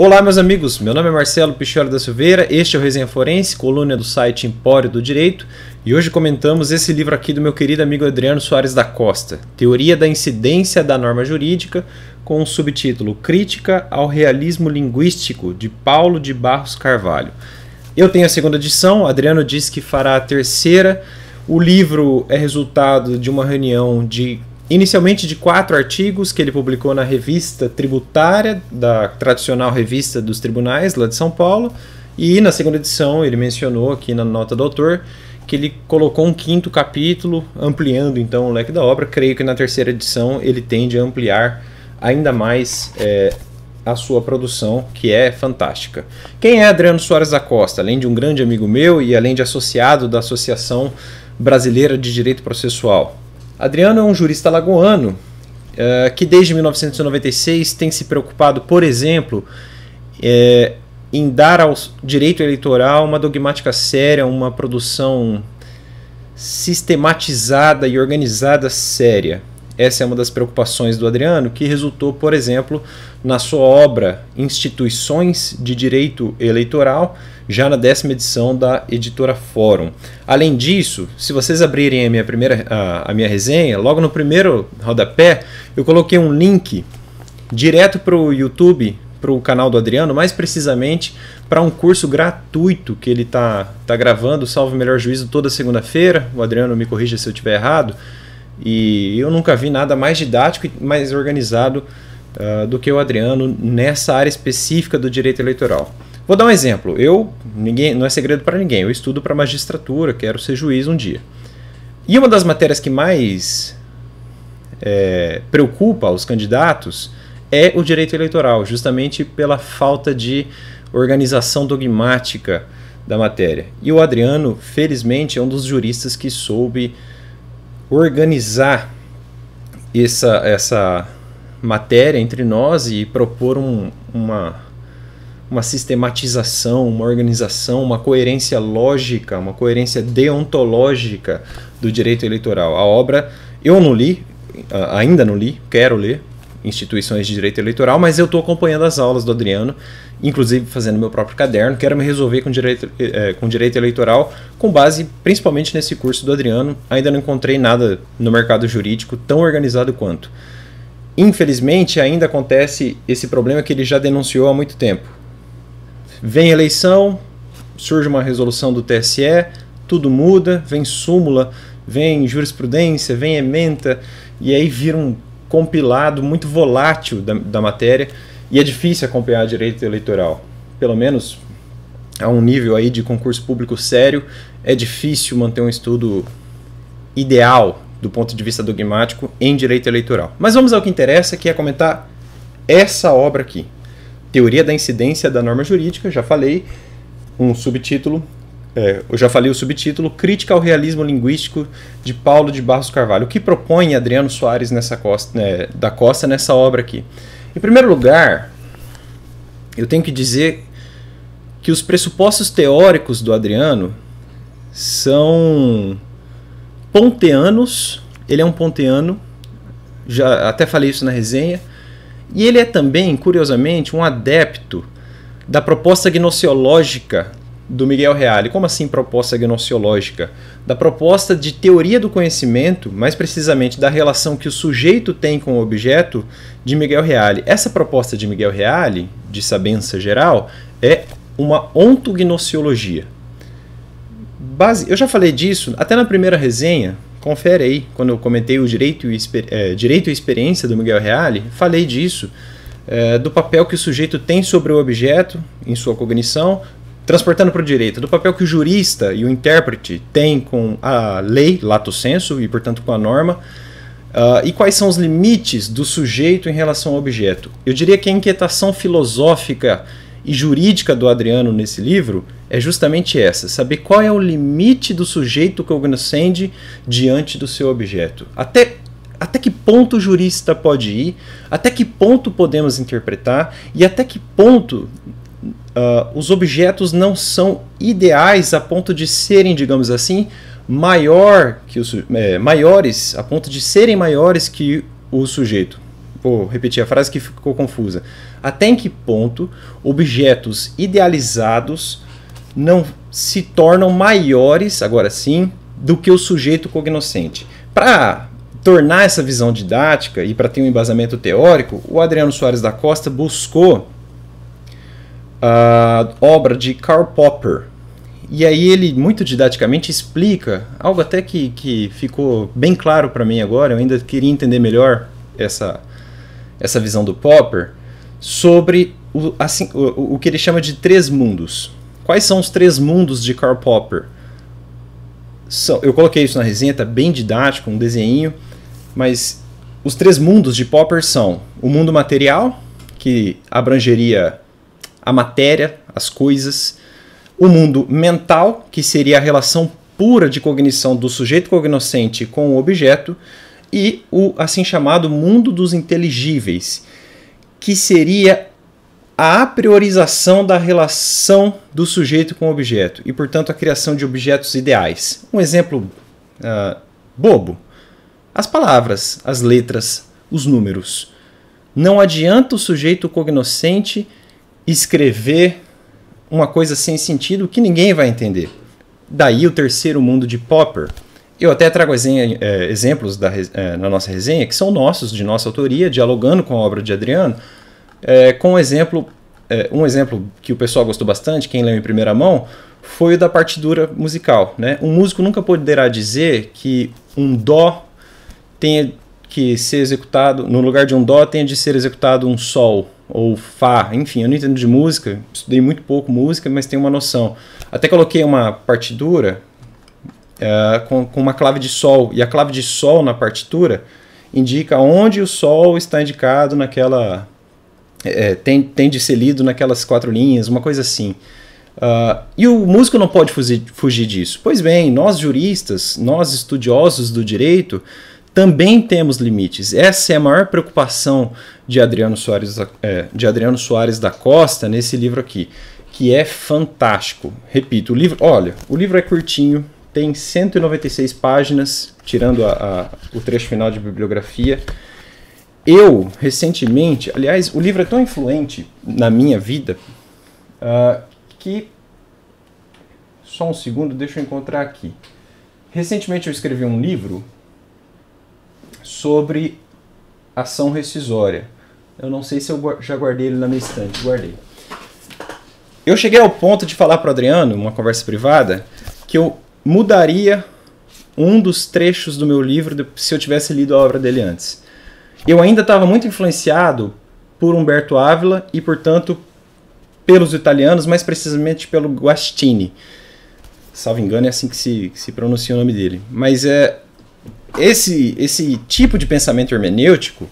Olá, meus amigos. Meu nome é Marcelo Picholi da Silveira. Este é o Resenha Forense, coluna do site Empório do Direito. E hoje comentamos esse livro aqui do meu querido amigo Adriano Soares da Costa, Teoria da Incidência da Norma Jurídica, com o subtítulo Crítica ao Realismo Linguístico, de Paulo de Barros Carvalho. Eu tenho a segunda edição, Adriano diz que fará a terceira. O livro é resultado de uma reunião de Inicialmente de quatro artigos que ele publicou na revista tributária, da tradicional revista dos tribunais lá de São Paulo, e na segunda edição ele mencionou aqui na nota do autor que ele colocou um quinto capítulo, ampliando então o leque da obra. Creio que na terceira edição ele tende a ampliar ainda mais é, a sua produção, que é fantástica. Quem é Adriano Soares da Costa? Além de um grande amigo meu e além de associado da Associação Brasileira de Direito Processual, Adriano é um jurista lagoano uh, que desde 1996 tem se preocupado, por exemplo, é, em dar ao direito eleitoral uma dogmática séria, uma produção sistematizada e organizada séria. Essa é uma das preocupações do Adriano, que resultou, por exemplo, na sua obra Instituições de Direito Eleitoral, já na décima edição da editora Fórum. Além disso, se vocês abrirem a minha, primeira, a, a minha resenha, logo no primeiro rodapé, eu coloquei um link direto para o YouTube, para o canal do Adriano, mais precisamente para um curso gratuito que ele está tá gravando, salve o melhor juízo, toda segunda-feira. O Adriano me corrija se eu estiver errado e eu nunca vi nada mais didático e mais organizado uh, do que o Adriano nessa área específica do direito eleitoral. Vou dar um exemplo. Eu, ninguém, não é segredo para ninguém, eu estudo para magistratura, quero ser juiz um dia. E uma das matérias que mais é, preocupa os candidatos é o direito eleitoral, justamente pela falta de organização dogmática da matéria. E o Adriano, felizmente, é um dos juristas que soube organizar essa, essa matéria entre nós e propor um, uma, uma sistematização, uma organização, uma coerência lógica, uma coerência deontológica do direito eleitoral. A obra eu não li, ainda não li, quero ler, instituições de direito eleitoral, mas eu estou acompanhando as aulas do Adriano inclusive fazendo meu próprio caderno, quero me resolver com direito, é, com direito eleitoral, com base principalmente nesse curso do Adriano. Ainda não encontrei nada no mercado jurídico tão organizado quanto. Infelizmente, ainda acontece esse problema que ele já denunciou há muito tempo. Vem eleição, surge uma resolução do TSE, tudo muda, vem súmula, vem jurisprudência, vem ementa, e aí vira um compilado muito volátil da, da matéria e é difícil acompanhar direito eleitoral, pelo menos a um nível aí de concurso público sério, é difícil manter um estudo ideal do ponto de vista dogmático em direito eleitoral. Mas vamos ao que interessa, que é comentar essa obra aqui. Teoria da incidência da norma jurídica, já falei, um subtítulo, é, eu já falei o subtítulo, Crítica ao Realismo Linguístico de Paulo de Barros Carvalho. O que propõe Adriano Soares nessa costa, né, da Costa nessa obra aqui? Em primeiro lugar, eu tenho que dizer que os pressupostos teóricos do Adriano são ponteanos, ele é um ponteano, já até falei isso na resenha, e ele é também, curiosamente, um adepto da proposta gnoseológica do Miguel Reale. Como assim proposta gnoseológica? Da proposta de teoria do conhecimento, mais precisamente da relação que o sujeito tem com o objeto, de Miguel Reale. Essa proposta de Miguel Reale, de sabença geral, é uma ontognoseologia. Base, eu já falei disso até na primeira resenha, confere aí, quando eu comentei o direito e, é, direito e experiência do Miguel Reale, falei disso, é, do papel que o sujeito tem sobre o objeto em sua cognição, transportando para o direito, do papel que o jurista e o intérprete têm com a lei, lato senso, e portanto com a norma, uh, e quais são os limites do sujeito em relação ao objeto. Eu diria que a inquietação filosófica e jurídica do Adriano nesse livro é justamente essa: saber qual é o limite do sujeito que diante do seu objeto. Até até que ponto o jurista pode ir, até que ponto podemos interpretar e até que ponto uh, os objetos não são ideais a ponto de serem, digamos assim, maior que os, é, maiores, a ponto de serem maiores que o sujeito. Vou repetir a frase que ficou confusa. Até em que ponto objetos idealizados não se tornam maiores, agora sim, do que o sujeito cognoscente? Para tornar essa visão didática e para ter um embasamento teórico, o Adriano Soares da Costa buscou a obra de Karl Popper. E aí ele muito didaticamente explica algo até que, que ficou bem claro para mim agora. Eu ainda queria entender melhor essa, essa visão do Popper sobre o, assim, o, o que ele chama de três mundos. Quais são os três mundos de Karl Popper? São, eu coloquei isso na resenha, tá bem didático, um desenho, mas os três mundos de Popper são o mundo material, que abrangeria a matéria, as coisas, o mundo mental, que seria a relação pura de cognição do sujeito cognoscente com o objeto, e o assim chamado mundo dos inteligíveis, que seria a priorização da relação do sujeito com o objeto e, portanto, a criação de objetos ideais. Um exemplo uh, bobo: as palavras, as letras, os números. Não adianta o sujeito cognoscente escrever uma coisa sem sentido que ninguém vai entender. Daí o terceiro mundo de Popper. Eu até trago resenha, é, exemplos da, é, na nossa resenha que são nossos, de nossa autoria, dialogando com a obra de Adriano, é, com um exemplo, é, um exemplo que o pessoal gostou bastante, quem leu em primeira mão, foi o da partitura musical. Né? Um músico nunca poderá dizer que um dó tenha que ser executado, no lugar de um dó tenha de ser executado um sol, ou Fá, enfim, eu não entendo de música, estudei muito pouco música, mas tenho uma noção. Até coloquei uma partitura uh, com, com uma clave de Sol, e a clave de Sol na partitura indica onde o Sol está indicado naquela. É, tem, tem de ser lido naquelas quatro linhas, uma coisa assim. Uh, e o músico não pode fugir, fugir disso. Pois bem, nós juristas, nós estudiosos do direito, também temos limites. Essa é a maior preocupação de Adriano Soares, é, de Adriano Soares da Costa nesse livro aqui, que é fantástico. Repito, o livro, olha, o livro é curtinho, tem 196 páginas, tirando a, a, o trecho final de bibliografia. Eu, recentemente, aliás, o livro é tão influente na minha vida uh, que. Só um segundo, deixa eu encontrar aqui. Recentemente eu escrevi um livro sobre ação rescisória. Eu não sei se eu já guardei ele na minha estante, guardei. Eu cheguei ao ponto de falar para o Adriano, uma conversa privada, que eu mudaria um dos trechos do meu livro se eu tivesse lido a obra dele antes. Eu ainda estava muito influenciado por Humberto Ávila e, portanto, pelos italianos, mais precisamente pelo Guastini. Salvo engano, é assim que se, que se pronuncia o nome dele. Mas é, esse, esse tipo de pensamento hermenêutico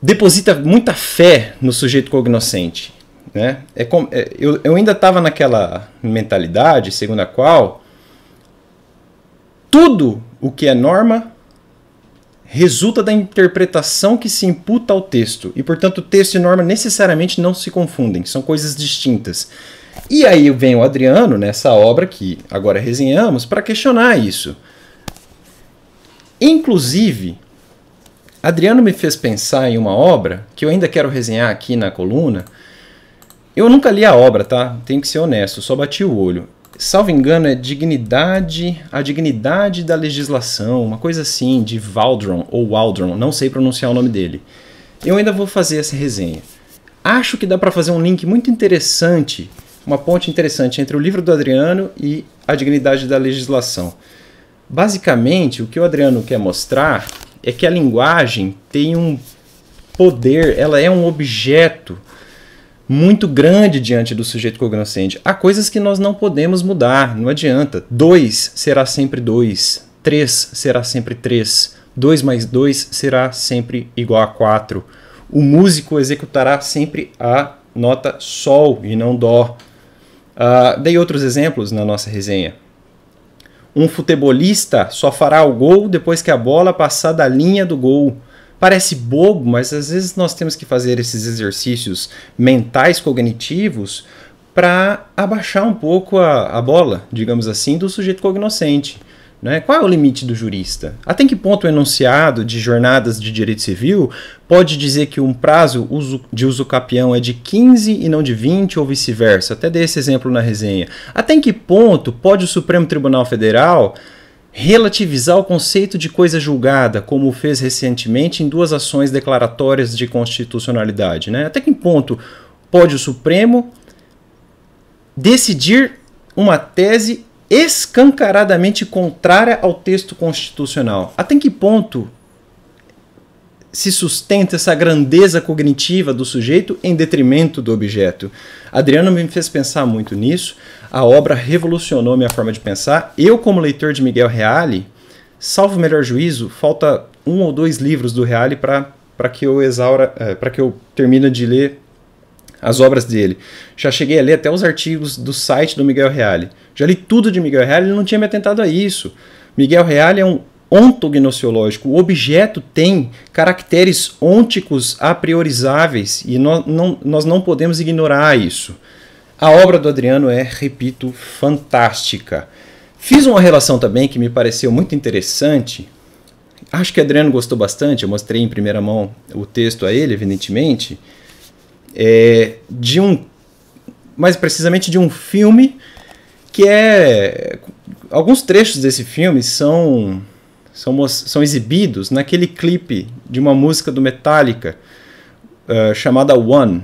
deposita muita fé no sujeito cognoscente. Né? É como, é, eu, eu ainda estava naquela mentalidade segundo a qual tudo o que é norma resulta da interpretação que se imputa ao texto. E, portanto, texto e norma necessariamente não se confundem, são coisas distintas. E aí vem o Adriano, nessa obra que agora resenhamos, para questionar isso. Inclusive, Adriano me fez pensar em uma obra que eu ainda quero resenhar aqui na coluna. Eu nunca li a obra, tá? Tenho que ser honesto, só bati o olho. Salvo engano, é Dignidade, a Dignidade da Legislação, uma coisa assim, de Waldron ou Waldron, não sei pronunciar o nome dele. Eu ainda vou fazer essa resenha. Acho que dá para fazer um link muito interessante, uma ponte interessante entre o livro do Adriano e a Dignidade da Legislação. Basicamente, o que o Adriano quer mostrar é que a linguagem tem um poder, ela é um objeto muito grande diante do sujeito cognoscente. Há coisas que nós não podemos mudar, não adianta. 2 será sempre 2, 3 será sempre 3, 2 mais 2 será sempre igual a 4. O músico executará sempre a nota Sol e não Dó. Uh, dei outros exemplos na nossa resenha. Um futebolista só fará o gol depois que a bola passar da linha do gol. Parece bobo, mas às vezes nós temos que fazer esses exercícios mentais cognitivos para abaixar um pouco a, a bola, digamos assim, do sujeito cognoscente. Né? Qual é o limite do jurista? Até que ponto o enunciado de jornadas de direito civil pode dizer que um prazo de uso capião é de 15 e não de 20 ou vice-versa? Até dei esse exemplo na resenha. Até que ponto pode o Supremo Tribunal Federal relativizar o conceito de coisa julgada, como fez recentemente em duas ações declaratórias de constitucionalidade? Né? Até que ponto pode o Supremo decidir uma tese escancaradamente contrária ao texto constitucional. Até que ponto se sustenta essa grandeza cognitiva do sujeito em detrimento do objeto? Adriano me fez pensar muito nisso. A obra revolucionou minha forma de pensar. Eu, como leitor de Miguel Reale, salvo melhor juízo, falta um ou dois livros do Reale para que eu exaura, eh, para que eu termine de ler as obras dele. Já cheguei a ler até os artigos do site do Miguel Reale. Já li tudo de Miguel Reale e não tinha me atentado a isso. Miguel Reale é um ontognoseológico. O objeto tem caracteres ônticos apriorizáveis e nós não, nós não podemos ignorar isso. A obra do Adriano é, repito, fantástica. Fiz uma relação também que me pareceu muito interessante. Acho que Adriano gostou bastante, eu mostrei em primeira mão o texto a ele, evidentemente é, de um. mais precisamente de um filme que é. Alguns trechos desse filme são. São, são exibidos naquele clipe de uma música do Metallica uh, chamada One.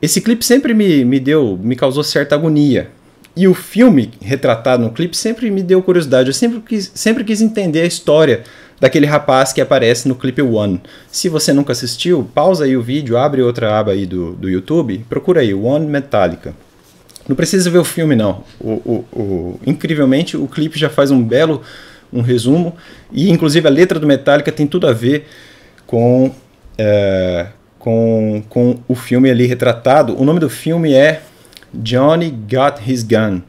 Esse clipe sempre me, me deu, me causou certa agonia, e o filme retratado no clipe sempre me deu curiosidade. Eu sempre quis, sempre quis entender a história daquele rapaz que aparece no clipe One. Se você nunca assistiu, pausa aí o vídeo, abre outra aba aí do, do YouTube, procura aí One Metallica. Não precisa ver o filme, não. O, o, o, incrivelmente, o clipe já faz um belo um resumo. E, inclusive, a letra do Metallica tem tudo a ver com, é, com, com o filme ali retratado. O nome do filme é Johnny Got His Gun,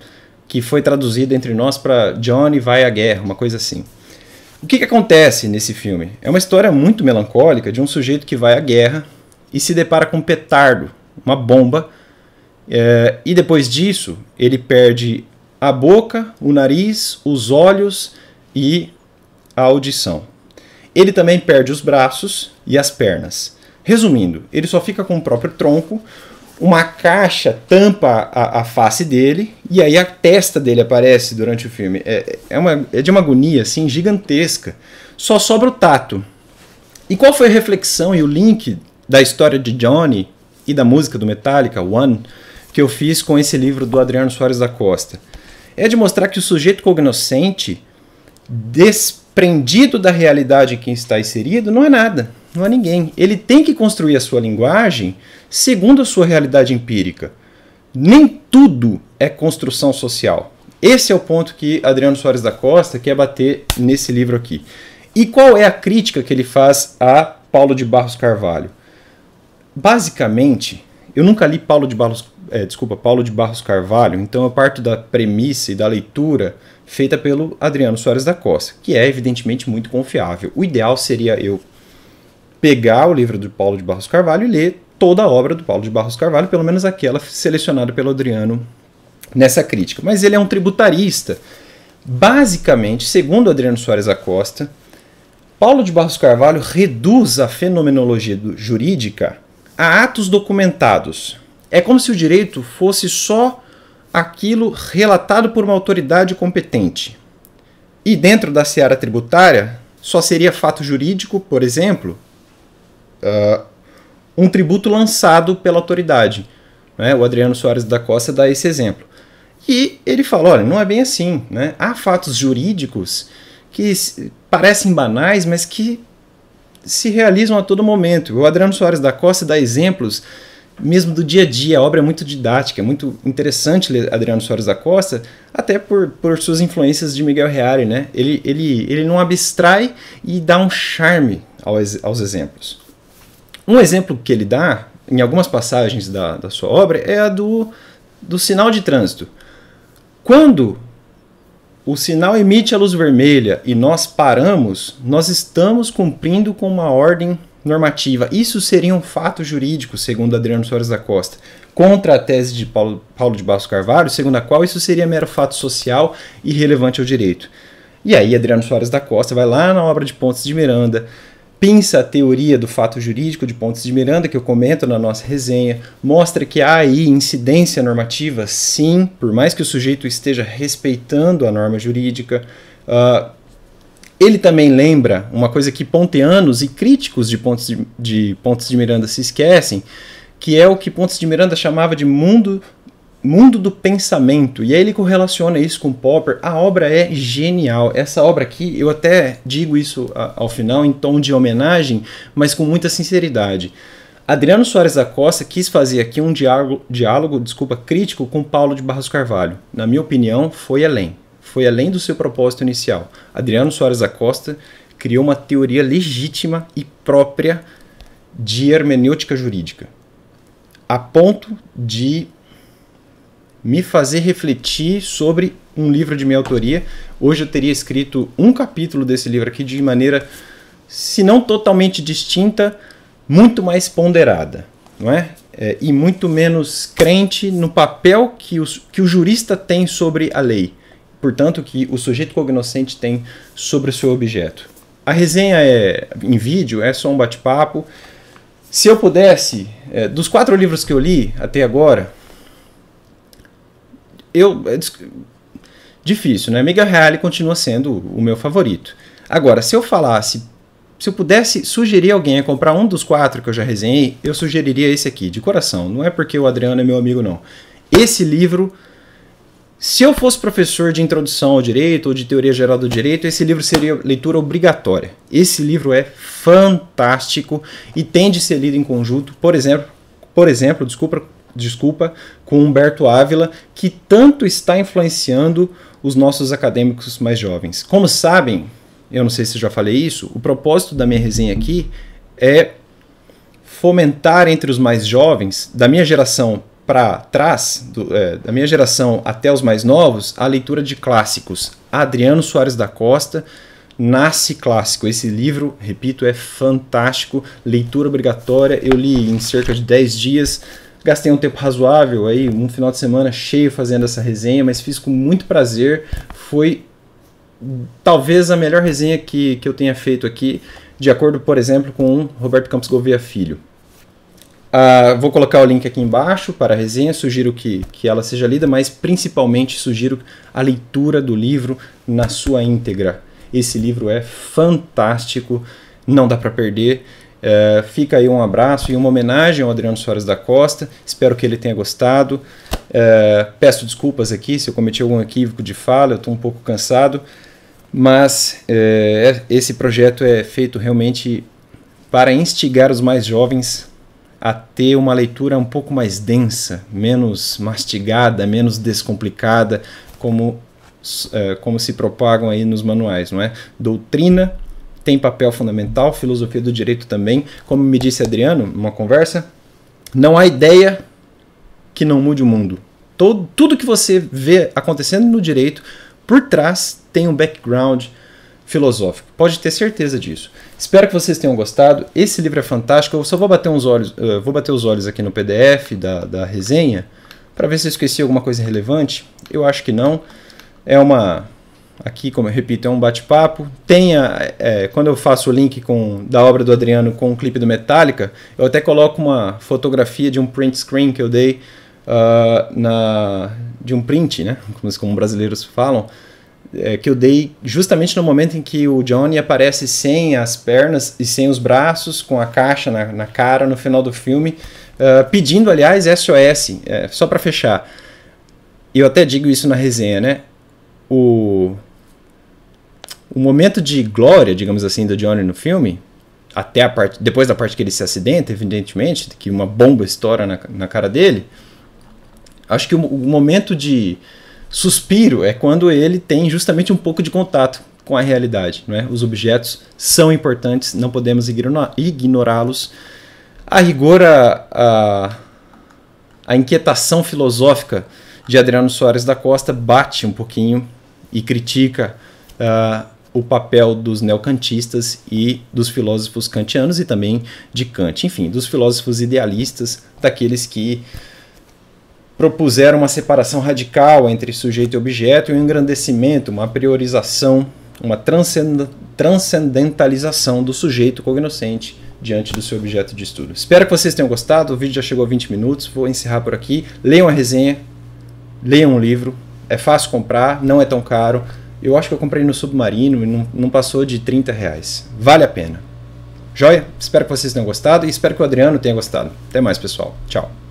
que foi traduzido entre nós para Johnny Vai à Guerra, uma coisa assim. O que, que acontece nesse filme? É uma história muito melancólica de um sujeito que vai à guerra e se depara com um petardo, uma bomba, é, e depois disso ele perde a boca, o nariz, os olhos e a audição. Ele também perde os braços e as pernas. Resumindo, ele só fica com o próprio tronco, uma caixa tampa a, a, face dele e aí a testa dele aparece durante o filme. É, é, uma, é de uma agonia assim gigantesca. Só sobra o tato. E qual foi a reflexão e o link da história de Johnny e da música do Metallica, One, que eu fiz com esse livro do Adriano Soares da Costa? É de mostrar que o sujeito cognoscente, desprendido da realidade em que está inserido, não é nada não há ninguém. Ele tem que construir a sua linguagem segundo a sua realidade empírica. Nem tudo é construção social. Esse é o ponto que Adriano Soares da Costa quer bater nesse livro aqui. E qual é a crítica que ele faz a Paulo de Barros Carvalho? Basicamente, eu nunca li Paulo de Barros, é, desculpa, Paulo de Barros Carvalho, então eu parto da premissa e da leitura feita pelo Adriano Soares da Costa, que é evidentemente muito confiável. O ideal seria eu pegar o livro de Paulo de Barros Carvalho e ler toda a obra do Paulo de Barros Carvalho, pelo menos aquela selecionada pelo Adriano nessa crítica. Mas ele é um tributarista. Basicamente, segundo Adriano Soares Acosta, Paulo de Barros Carvalho reduz a fenomenologia jurídica a atos documentados. É como se o direito fosse só aquilo relatado por uma autoridade competente. E dentro da seara tributária, só seria fato jurídico, por exemplo, uh, um tributo lançado pela autoridade. Né? O Adriano Soares da Costa dá esse exemplo. E ele fala: olha, não é bem assim. Né? Há fatos jurídicos que parecem banais, mas que se realizam a todo momento. O Adriano Soares da Costa dá exemplos mesmo do dia a dia. A obra é muito didática, é muito interessante ler Adriano Soares da Costa, até por, por suas influências de Miguel Reale, né? Ele, ele, ele não abstrai e dá um charme aos, aos exemplos. Um exemplo que ele dá, em algumas passagens da, da sua obra, é a do, do sinal de trânsito. Quando o sinal emite a luz vermelha e nós paramos, nós estamos cumprindo com uma ordem normativa. Isso seria um fato jurídico, segundo Adriano Soares da Costa, contra a tese de Paulo, Paulo de Barros Carvalho, segundo a qual isso seria mero fato social e relevante ao direito. E aí Adriano Soares da Costa vai lá na obra de Pontes de Miranda, pinça a teoria do fato jurídico de Pontes de Miranda, que eu comento na nossa resenha, mostra que há aí incidência normativa, sim, por mais que o sujeito esteja respeitando a norma jurídica. Uh, ele também lembra uma coisa que ponteanos e críticos de Pontes de, de Pontes de Miranda se esquecem, que é o que Pontes de Miranda chamava de mundo mundo do pensamento. E aí é ele correlaciona isso com Popper. A obra é genial. Essa obra aqui, eu até digo isso ao final em tom de homenagem, mas com muita sinceridade. Adriano Soares da Costa quis fazer aqui um diálogo, diálogo, desculpa, crítico com Paulo de Barros Carvalho. Na minha opinião, foi além. Foi além do seu propósito inicial. Adriano Soares da Costa criou uma teoria legítima e própria de hermenêutica jurídica, a ponto de me fazer refletir sobre um livro de minha autoria. Hoje eu teria escrito um capítulo desse livro aqui de maneira, se não totalmente distinta, muito mais ponderada, não é? é e muito menos crente no papel que, os, que o jurista tem sobre a lei, portanto, que o sujeito cognoscente tem sobre o seu objeto. A resenha é em vídeo, é só um bate-papo. Se eu pudesse, é, dos quatro livros que eu li até agora, eu. É difícil, né? Miguel Reale continua sendo o meu favorito. Agora, se eu falasse. Se eu pudesse sugerir alguém a comprar um dos quatro que eu já resenhei, eu sugeriria esse aqui, de coração. Não é porque o Adriano é meu amigo, não. Esse livro se eu fosse professor de introdução ao direito ou de teoria geral do direito, esse livro seria leitura obrigatória. Esse livro é fantástico e tem de ser lido em conjunto, por exemplo, por exemplo, desculpa, desculpa, com Humberto Ávila, que tanto está influenciando os nossos acadêmicos mais jovens. Como sabem, eu não sei se já falei isso, o propósito da minha resenha aqui é fomentar entre os mais jovens, da minha geração para trás, do, é, da minha geração até os mais novos, a leitura de clássicos. Adriano Soares da Costa, Nasce Clássico. Esse livro, repito, é fantástico, leitura obrigatória. Eu li em cerca de 10 dias Gastei um tempo razoável aí, um final de semana cheio fazendo essa resenha, mas fiz com muito prazer. Foi talvez a melhor resenha que, que eu tenha feito aqui, de acordo, por exemplo, com Roberto Campos Gouveia Filho. Uh, vou colocar o link aqui embaixo para a resenha, sugiro que, que ela seja lida, mas principalmente sugiro a leitura do livro na sua íntegra. Esse livro é fantástico, não dá para perder. É, fica aí um abraço e uma homenagem ao Adriano Soares da Costa. Espero que ele tenha gostado. É, peço desculpas aqui se eu cometi algum equívoco de fala, eu estou um pouco cansado, mas eh, é, esse projeto é feito realmente para instigar os mais jovens a ter uma leitura um pouco mais densa, menos mastigada, menos descomplicada, como, como se propagam aí nos manuais, não é? Doutrina tem papel fundamental, filosofia do direito também. Como me disse Adriano, numa conversa, não há ideia que não mude o mundo. Todo, tudo que você vê acontecendo no direito, por trás tem um background filosófico. Pode ter certeza disso. Espero que vocês tenham gostado. Esse livro é fantástico. Eu só vou bater uns olhos, uh, vou bater os olhos aqui no PDF da, da resenha para ver se eu esqueci alguma coisa relevante. Eu acho que não. É uma Aqui, como eu repito, é um bate-papo. Tenha, é, quando eu faço o link com, da obra do Adriano com o clipe do Metallica, eu até coloco uma fotografia de um print screen que eu dei uh, na, de um print, né? Como, como brasileiros falam, é, que eu dei justamente no momento em que o Johnny aparece sem as pernas e sem os braços, com a caixa na, na cara no final do filme, uh, pedindo, aliás, SOS, é, só para fechar. Eu até digo isso na resenha, né? o, o momento de glória, digamos assim, do Johnny no filme, até a parte depois da parte que ele se acidenta, evidentemente, que uma bomba estoura na, na cara dele. Acho que o, o momento de suspiro é quando ele tem justamente um pouco de contato com a realidade, não é? Os objetos são importantes, não podemos ignorá-los. A rigor, a, a, a, inquietação filosófica de Adriano Soares da Costa bate um pouquinho e critica uh, o papel dos neocantistas e dos filósofos kantianos e também de Kant, enfim, dos filósofos idealistas, daqueles que propuseram uma separação radical entre sujeito e objeto e um engrandecimento, uma priorização, uma transcend transcendentalização do sujeito cognoscente diante do seu objeto de estudo. Espero que vocês tenham gostado. O vídeo já chegou a 20 minutos. Vou encerrar por aqui. Leiam a resenha, leiam o livro é fácil comprar, não é tão caro. Eu acho que eu comprei no Submarino e não, não passou de 30 reais. Vale a pena. Joia? Espero que vocês tenham gostado e espero que o Adriano tenha gostado. Até mais, pessoal. Tchau.